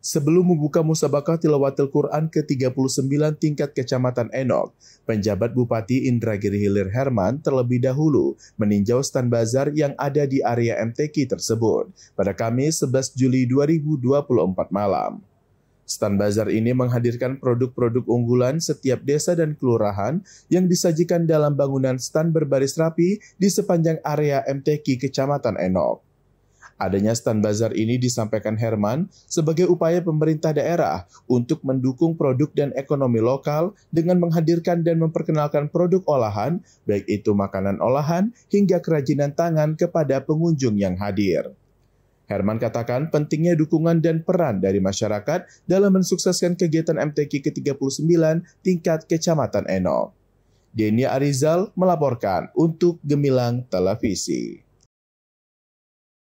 Sebelum membuka musabakah tilawatil Quran ke-39 tingkat Kecamatan Enok, penjabat Bupati Indragiri Hilir Herman terlebih dahulu meninjau stand bazar yang ada di area MTQ tersebut pada Kamis 11 Juli 2024 malam. Stand bazar ini menghadirkan produk-produk unggulan setiap desa dan kelurahan yang disajikan dalam bangunan stand berbaris rapi di sepanjang area MTQ Kecamatan Enok. Adanya stand bazar ini disampaikan Herman sebagai upaya pemerintah daerah untuk mendukung produk dan ekonomi lokal dengan menghadirkan dan memperkenalkan produk olahan, baik itu makanan olahan hingga kerajinan tangan kepada pengunjung yang hadir. Herman katakan pentingnya dukungan dan peran dari masyarakat dalam mensukseskan kegiatan MTQ ke-39 tingkat Kecamatan Eno. Denia Arizal melaporkan untuk Gemilang Televisi.